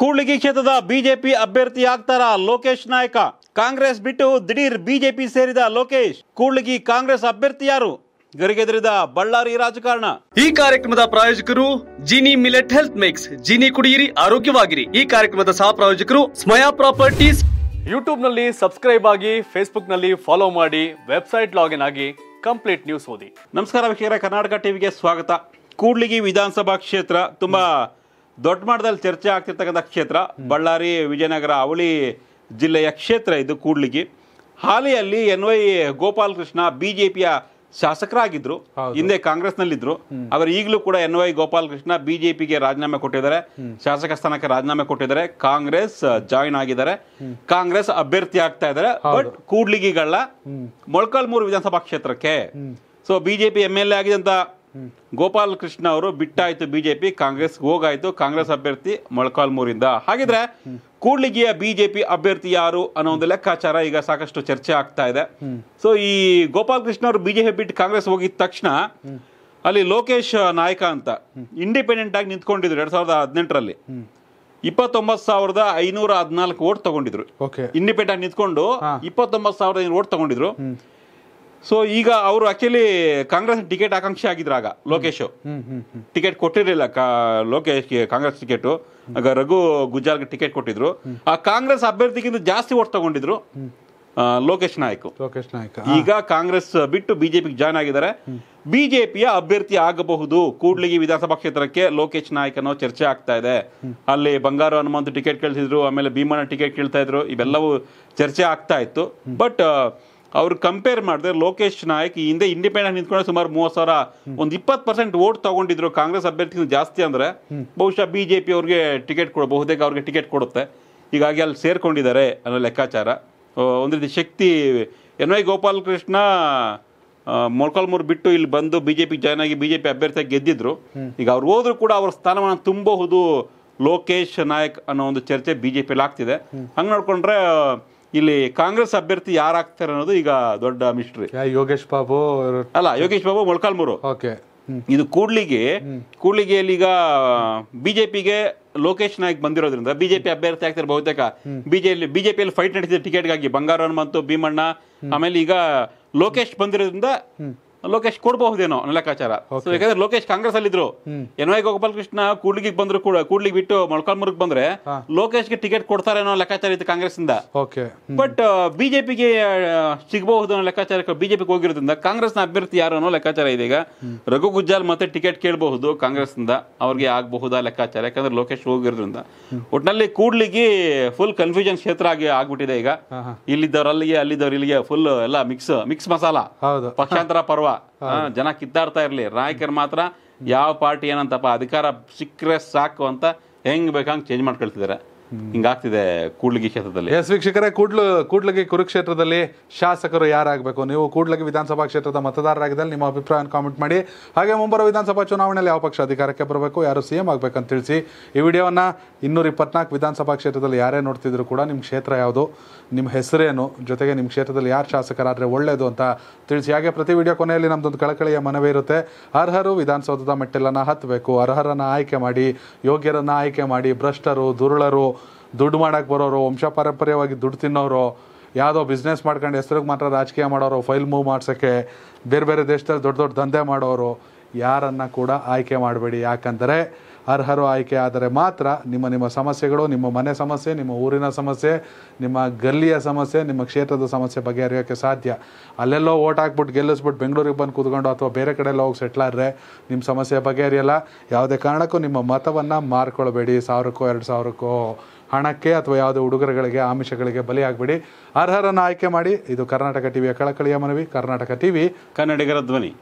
ಕೂಡ್ಲಿಗಿ ಕ್ಷೇತ್ರದ ಬಿಜೆಪಿ ಅಭ್ಯರ್ಥಿ ಆಗ್ತಾರ ಲೋಕೇಶ್ ನಾಯಕ ಕಾಂಗ್ರೆಸ್ ಬಿಟ್ಟು ದಿಢೀರ್ ಬಿಜೆಪಿ ಸೇರಿದ ಲೋಕೇಶ್ ಕೂಡ್ಲಿಗಿ ಕಾಂಗ್ರೆಸ್ ಅಭ್ಯರ್ಥಿ ಯಾರು ಗರಿಗೆದರಿದ ಬಳ್ಳಾರಿ ರಾಜಕಾರಣ ಈ ಕಾರ್ಯಕ್ರಮದ ಪ್ರಾಯೋಜಕರು Jini millet health mix Jini ಕುಡಿಯಿರಿ ಆರೋಗ್ಯವಾಗಿರಿ ಈ ಕಾರ್ಯಕ್ರಮದ ಸಹ ಪ್ರಾಯೋಜಕರು ಸ್ಮಯಾ ಪ್ರಾಪರ್ಟೀಸ್ ಯೂಟ್ಯೂಬ್ ನಲ್ಲಿ ಸಬ್ಸ್ಕ್ರೈಬ್ ಆಗಿ ಫೇಸ್ಬುಕ್ ನಲ್ಲಿ ಫಾಲೋ ಮಾಡಿ ವೆಬ್ಸೈಟ್ ಲಾಗಿನ್ ಆಗಿ ಕಂಪ್ಲೀಟ್ ನ್ಯೂಸ್ ಓದಿ ನಮಸ್ಕಾರ ವೀಕ್ಷಕರ ಕರ್ನಾಟಕ ಟಿವಿಗೆ ಸ್ವಾಗತ ಕೂಡ್ಲಿಗಿ ವಿಧಾನಸಭಾ ಕ್ಷೇತ್ರ ತುಂಬಾ ದೊಡ್ಡ ಮಟ್ಟದಲ್ಲಿ ಚರ್ಚೆ ಆಗ್ತಿರ್ತಕ್ಕಂಥ ಕ್ಷೇತ್ರ ಬಳ್ಳಾರಿ ವಿಜಯನಗರ ಅವಳಿ ಜಿಲ್ಲೆಯ ಕ್ಷೇತ್ರ ಇದು ಕೂಡ್ಲಿಗಿ ಹಾಲಿಯಲ್ಲಿ ಎನ್ ವೈ ಗೋಪಾಲಕೃಷ್ಣ ಬಿಜೆಪಿಯ ಶಾಸಕರಾಗಿದ್ರು ಹಿಂದೆ ಶಾಸಕರಾಗಿದ್ದರು ಹಿಂದೆ ಕಾಂಗ್ರೆಸ್ನಲ್ಲಿದ್ದರು ಅವರು ಈಗಲೂ ಕೂಡ ಎನ್ ವೈ ಗೋಪಾಲಕೃಷ್ಣ ಬಿಜೆಪಿಗೆ ರಾಜೀನಾಮೆ ಕೊಟ್ಟಿದ್ದಾರೆ ಶಾಸಕ ಸ್ಥಾನಕ್ಕೆ ರಾಜೀನಾಮೆ ಕೊಟ್ಟಿದ್ದಾರೆ ಕಾಂಗ್ರೆಸ್ ಜಾಯಿನ್ ಆಗಿದ್ದಾರೆ ಕಾಂಗ್ರೆಸ್ ಅಭ್ಯರ್ಥಿ ಆಗ್ತಾ ಇದಾರೆ ಬಟ್ ಕೂಡ್ಲಿಗಿಗಳ ಮೊಳಕಾಲ್ಮೂರು ವಿಧಾನಸಭಾ ಕ್ಷೇತ್ರಕ್ಕೆ so BJP M L A ಆಗಿದಂತ ಗೋಪಾಲ್ ಕೃಷ್ಣ ಅವರು ಬಿಟ್ಟಾಯ್ತು ಬಿಜೆಪಿ ಕಾಂಗ್ರೆಸ್ ಹೋಗಾಯ್ತು ಕಾಂಗ್ರೆಸ್ ಅಭ್ಯರ್ಥಿ ಮೊಳಕಾಲ್ಮೂರಿಂದ ಹಾಗಿದ್ರೆ ಕೂಡ್ಲಿಗಿಯ ಬಿಜೆಪಿ ಅಭ್ಯರ್ಥಿ ಯಾರು ಅನ್ನೋ ಒಂದು ಲೆಕ್ಕಾಚಾರ ಈಗ ಸಾಕಷ್ಟು ಚರ್ಚೆ ಆಗ್ತಾ ಇದೆ ಸೊ ಈ ಗೋಪಾಲ್ ಕೃಷ್ಣ ಅವರು ಬಿಜೆಪಿ ಬಿಟ್ಟು ಕಾಂಗ್ರೆಸ್ ಹೋಗಿದ ತಕ್ಷಣ ಅಲ್ಲಿ ಲೋಕೇಶ್ ನಾಯ್ಕ ಅಂತ ಇಂಡಿಪೆಂಡೆಂಟ್ ಆಗಿ ನಿಂತ್ಕೊಂಡಿದ್ರು ಎರಡ್ ಸಾವಿರದ ಹದಿನೆಂಟರಲ್ಲಿ ಇಪ್ಪತ್ತೊಂಬತ್ತು ಸಾವಿರದ ಐನೂರ ಹದಿನಾಲ್ಕು ಓಟ್ ತಗೊಂಡಿದ್ರು ಇಂಡಿಪೆಂಡೆಂಟ್ ಆಗಿ ನಿಂತ್ಕೊಂಡು ಇಪ್ಪತ್ತೊಂಬತ್ತು ಸಾವಿರದ ಓಟ್ ತಗೊಂಡಿದ್ರು ಸೊ ಈಗ ಅವರು ಆಕ್ಚುಲಿ ಕಾಂಗ್ರೆಸ್ ಟಿಕೆಟ್ ಆಕಾಂಕ್ಷಿ ಆಗಿದ್ರು ಆಗ ಲೋಕೇಶ್ ಟಿಕೆಟ್ ಕೊಟ್ಟಿರಲಿಲ್ಲ ಲೋಕೇಶ್ ಕಾಂಗ್ರೆಸ್ ಟಿಕೆಟ್ ಆಗ ರಘು ಗುಜ್ಜಾಲ್ಗೆ ಟಿಕೆಟ್ ಕೊಟ್ಟಿದ್ರು ಆ ಕಾಂಗ್ರೆಸ್ ಅಭ್ಯರ್ಥಿಗಿಂತ ಜಾಸ್ತಿ ಓಟ್ ತಗೊಂಡಿದ್ರು ಲೋಕೇಶ್ ನಾಯಕ್ ಲೋಕೇಶ್ ನಾಯಕ್ ಈಗ ಕಾಂಗ್ರೆಸ್ ಬಿಟ್ಟು ಬಿಜೆಪಿಗೆ ಜಾಯ್ನ್ ಆಗಿದ್ದಾರೆ ಬಿಜೆಪಿಯ ಅಭ್ಯರ್ಥಿ ಆಗಬಹುದು ಕೂಡ್ಲಿಗಿ ವಿಧಾನಸಭಾ ಕ್ಷೇತ್ರಕ್ಕೆ ಲೋಕೇಶ್ ನಾಯಕ್ ಅನ್ನೋ ಚರ್ಚೆ ಆಗ್ತಾ ಇದೆ ಅಲ್ಲಿ ಬಂಗಾರ ಹನುಮಂತ್ ಟಿಕೆಟ್ ಕೇಳ್ತಿದ್ರು ಆಮೇಲೆ ಭೀಮಣ್ಣ ಟಿಕೆಟ್ ಕೇಳ್ತಾ ಇದ್ರು ಇವೆಲ್ಲವೂ ಚರ್ಚೆ ಆಗ್ತಾ ಇತ್ತು ಬಟ್ ಅವ್ರು ಕಂಪೇರ್ ಮಾಡಿದ್ರೆ ಲೋಕೇಶ್ ನಾಯಕ್ ಈ ಹಿಂದೆ ಇಂಡಿಪೆಂಡೆಂಟ್ ನಿಂತ್ಕೊಂಡ್ರೆ ಸುಮಾರು ಮೂವತ್ತು ಸಾವಿರ ಒಂದು ಇಪ್ಪತ್ತು ಪರ್ಸೆಂಟ್ ಓಟ್ ತಗೊಂಡಿದ್ರು ಕಾಂಗ್ರೆಸ್ ಅಭ್ಯರ್ಥಿಗಿಂತ ಜಾಸ್ತಿ ಅಂದರೆ ಬಹುಶಃ ಬಿ ಜೆ ಪಿ ಅವ್ರಿಗೆ ಟಿಕೆಟ್ ಕೊಡ ಬಹುತೇಕ ಅವ್ರಿಗೆ ಟಿಕೆಟ್ ಕೊಡುತ್ತೆ ಹೀಗಾಗಿ ಅಲ್ಲಿ ಸೇರ್ಕೊಂಡಿದ್ದಾರೆ ಅನ್ನೋ ಲೆಕ್ಕಾಚಾರ ಒಂದು ರೀತಿ ಶಕ್ತಿ ಎನ್ ವೈ ಗೋಪಾಲಕೃಷ್ಣ ಮೊಳ್ಕಾಲ್ಮೂರು ಬಿಟ್ಟು ಇಲ್ಲಿ ಬಂದು ಬಿ ಜೆ ಪಿ ಜಾಯ್ನ್ ಆಗಿ ಬಿ ಜೆ ಪಿ ಅಭ್ಯರ್ಥಿಯಾಗಿ ಗೆದ್ದಿದ್ರು ಈಗ ಅವ್ರು ಹೋದ್ರೂ ಕೂಡ ಅವ್ರ ಸ್ಥಾನವನ್ನು ತುಂಬಬಹುದು ಲೋಕೇಶ್ ನಾಯಕ್ ಅನ್ನೋ ಒಂದು ಚರ್ಚೆ ಬಿ ಜೆ ಪಿಲಿ ಆಗ್ತಿದೆ ಹಂಗೆ ನೋಡಿಕೊಂಡ್ರೆ ಇಲ್ಲಿ ಕಾಂಗ್ರೆಸ್ ಅಭ್ಯರ್ಥಿ ಯಾರಾಗ್ತಾರೆ ಅನ್ನೋದು ಈಗ ದೊಡ್ಡ ಮಿಸ್ಟ್ರಿ ಯೋಗೇಶ್ ಬಾಬು ಅಲ್ಲ ಯೋಗೇಶ್ ಬಾಬು ಮೊಳಕಾಲ್ಮೂರು ಓಕೆ ಇದು ಕೂಡ್ಲಿಗೆ ಕೂಡ್ಲಿಗೆಯಲ್ಲಿ ಈಗ ಬಿಜೆಪಿಗೆ ಲೋಕೇಶ್ ನಾಯ್ಕ್ ಬಂದಿರೋದ್ರಿಂದ ಬಿಜೆಪಿ ಅಭ್ಯರ್ಥಿ ಆಗ್ತಾರೆ ಬಹುತೇಕ ಬಿಜೆಪಿ ಬಿಜೆಪಿಯಲ್ಲಿ ಫೈಟ್ ನಡೆಸಿದ ಟಿಕೆಟ್ಗಾಗಿ ಬಂಗಾರ ಹನುಮಂತು ಭೀಮಣ್ಣ ಆಮೇಲೆ ಈಗ ಲೋಕೇಶ್ ಬಂದಿರೋದ್ರಿಂದ ಲೋಕೇಶ್ ಕೊಡಬಹುದೇನೋ ಲೆಕ್ಕಾಚಾರ ಯಾಕಂದ್ರೆ ಲೋಕೇಶ್ ಕಾಂಗ್ರೆಸ್ ಇದ್ರು ಎನ್ ವೈ ಗೋಪಾಲ ಕೃಷ್ಣ ಕೂಡ್ಲಿಗೆ ಬಂದ್ರು ಕೂಡ ಕೂಡ್ಲಿಗೆ ಬಿಟ್ಟು ಮೊಳಕಾಲ್ಮೂರ್ಗ್ ಬಂದ್ರೆ ಗೆ ಟಿಕೆಟ್ ಕೊಡ್ತಾರೆ ಅನ್ನೋ ಲೆಕ್ಕಾಚಾರ ಇತ್ತು ಕಾಂಗ್ರೆಸ್ ಇಂದ ಬಟ್ ಬಿಜೆಪಿಗೆ ಸಿಗಬಹುದು ಅನ್ನೋ ಲೆಕ್ಕಾಚಾರ ಬಿಜೆಪಿಗೆ ಹೋಗಿರೋದ್ರಿಂದ ಕಾಂಗ್ರೆಸ್ ನ ಅಭ್ಯರ್ಥಿ ಯಾರು ಅನ್ನೋ ಲೆಕ್ಕಾಚಾರ ಇದೆ ಈಗ ರಘು ಗುಜ್ಜಾಲ್ ಮತ್ತೆ ಟಿಕೆಟ್ ಕೇಳಬಹುದು ಕಾಂಗ್ರೆಸ್ ಇಂದ ಅವ್ರಿಗೆ ಆಗಬಹುದಾ ಲೆಕ್ಕಾಚಾರ ಯಾಕಂದ್ರೆ ಲೋಕೇಶ್ ಹೋಗಿರೋದ್ರಿಂದ ಒಟ್ನಲ್ಲಿ ಕೂಡ್ಲಿಗೆ ಫುಲ್ ಕನ್ಫ್ಯೂಷನ್ ಕ್ಷೇತ್ರ ಆಗಿ ಆಗ್ಬಿಟ್ಟಿದೆ ಈಗ ಇಲ್ಲಿದ್ದವ್ರು ಅಲ್ಲಿಗೆ ಅಲ್ಲಿದ್ದವ್ರು ಇಲ್ಲಿಗೆ ಫುಲ್ ಎಲ್ಲ ಮಿಕ್ಸ್ ಮಿಕ್ಸ್ ಮಸಾಲ ಪಕ್ಷಾಂತರ ಪರ್ವ ಜನ ಕಿತ್ತಾಡ್ತಾ ಇರಲಿ ನಾಯಕರು ಮಾತ್ರ ಯಾವ ಪಾರ್ಟಿ ಏನಂತಪ್ಪ ಅಧಿಕಾರ ಸಿಕ್ಕರೆ ಸಾಕು ಅಂತ ಹೆಂಗ್ ಬೇಕಂಗ್ ಚೇಂಜ್ ಮಾಡ್ಕೊಳ್ತಿದ್ದಾರೆ ಹಿಂಗಾಗ್ತಿದೆ ಕೂಡ್ಲಗಿ ಕ್ಷೇತ್ರದಲ್ಲಿ ಎಸ್ ವೀಕ್ಷಕರೇ ಕೂಡ್ಲು ಕೂಡ್ಲಗಿ ಕುರುಕ್ಷೇತ್ರದಲ್ಲಿ ಶಾಸಕರು ಯಾರಾಗಬೇಕು ನೀವು ಕೂಡ್ಲಗಿ ವಿಧಾನಸಭಾ ಕ್ಷೇತ್ರದ ಮತದಾರರಾಗಿದ್ದಲ್ಲಿ ನಿಮ್ಮ ಅಭಿಪ್ರಾಯವನ್ನು ಕಾಮೆಂಟ್ ಮಾಡಿ ಹಾಗೆ ಮುಂಬರುವ ವಿಧಾನಸಭಾ ಚುನಾವಣೆಯಲ್ಲಿ ಯಾವ ಪಕ್ಷ ಅಧಿಕಾರಕ್ಕೆ ಬರಬೇಕು ಯಾರು ಸಿ ಎಂ ಆಗಬೇಕಂತ ತಿಳಿಸಿ ಈ ವಿಡಿಯೋವನ್ನು ಇನ್ನೂರ ಇಪ್ಪತ್ನಾಲ್ಕು ವಿಧಾನಸಭಾ ಕ್ಷೇತ್ರದಲ್ಲಿ ಯಾರೇ ನೋಡ್ತಿದ್ರು ಕೂಡ ನಿಮ್ಮ ಕ್ಷೇತ್ರ ಯಾವುದು ನಿಮ್ಮ ಹೆಸರೇನು ಜೊತೆಗೆ ನಿಮ್ಮ ಕ್ಷೇತ್ರದಲ್ಲಿ ಯಾರು ಶಾಸಕರಾದರೆ ಒಳ್ಳೆಯದು ಅಂತ ತಿಳಿಸಿ ಹಾಗೆ ಪ್ರತಿ ವಿಡಿಯೋ ಕೊನೆಯಲ್ಲಿ ನಮ್ಮದೊಂದು ಕಳಕಳಿಯ ಮನವಿ ಇರುತ್ತೆ ಅರ್ಹರು ವಿಧಾನಸೌಧದ ಮೆಟ್ಟಿಲನ್ನು ಹತ್ತಬೇಕು ಅರ್ಹರನ್ನು ಆಯ್ಕೆ ಮಾಡಿ ಯೋಗ್ಯರನ್ನು ಆಯ್ಕೆ ಮಾಡಿ ಭ್ರಷ್ಟರು ದುರುಳರು ದುಡ್ಡು ಮಾಡೋಕ್ಕೆ ಬರೋರು ವಂಶ ಪಾರಂಪರ್ಯವಾಗಿ ದುಡ್ಡು ತಿನ್ನೋರು ಯಾವುದೋ ಬಿಸ್ನೆಸ್ ಮಾಡ್ಕೊಂಡು ಹೆಸ್ರಿಗೆ ಮಾತ್ರ ರಾಜಕೀಯ ಮಾಡೋರು ಫೈಲ್ ಮೂವ್ ಮಾಡ್ಸೋಕ್ಕೆ ಬೇರೆ ಬೇರೆ ದೇಶದಲ್ಲಿ ದೊಡ್ಡ ದೊಡ್ಡ ದಂಧೆ ಮಾಡೋರು ಯಾರನ್ನು ಕೂಡ ಆಯ್ಕೆ ಮಾಡಬೇಡಿ ಯಾಕಂದರೆ ಅರ್ಹರು ಆಯ್ಕೆ ಆದರೆ ಮಾತ್ರ ನಿಮ್ಮ ನಿಮ್ಮ ಸಮಸ್ಯೆಗಳು ನಿಮ್ಮ ಮನೆ ಸಮಸ್ಯೆ ನಿಮ್ಮ ಊರಿನ ಸಮಸ್ಯೆ ನಿಮ್ಮ ಗಲ್ಲಿಯ ಸಮಸ್ಯೆ ನಿಮ್ಮ ಕ್ಷೇತ್ರದ ಸಮಸ್ಯೆ ಬಗೆಹರಿಯೋಕ್ಕೆ ಸಾಧ್ಯ ಅಲ್ಲೆಲ್ಲೋ ಓಟ್ ಹಾಕ್ಬಿಟ್ಟು ಗೆಲ್ಲಿಸ್ಬಿಟ್ಟು ಬೆಂಗಳೂರಿಗೆ ಬಂದು ಕೂತ್ಕೊಂಡು ಅಥವಾ ಬೇರೆ ಎಲ್ಲ ಹೋಗಿ ಸೆಟ್ಲಾದ್ರೆ ನಿಮ್ಮ ಸಮಸ್ಯೆ ಬಗೆಹರಿಯಲ್ಲ ಯಾವುದೇ ಕಾರಣಕ್ಕೂ ನಿಮ್ಮ ಮತವನ್ನು ಮಾರ್ಕೊಳ್ಬೇಡಿ ಸಾವಿರಕ್ಕೋ ಎರಡು ಸಾವಿರಕ್ಕೋ ಹಣಕ್ಕೆ ಅಥವಾ ಯಾವುದೇ ಉಡುಗೊರೆಗಳಿಗೆ ಆಮಿಷಗಳಿಗೆ ಬಲಿಯಾಗಬೇಡಿ ಅರ್ಹರನ್ನು ಆಯ್ಕೆ ಮಾಡಿ ಇದು ಕರ್ನಾಟಕ ಟಿವಿಯ ಕಳಕಳಿಯ ಮನವಿ ಕರ್ನಾಟಕ ಟಿವಿ ಕನ್ನಡಿಗರ ಧ್ವನಿ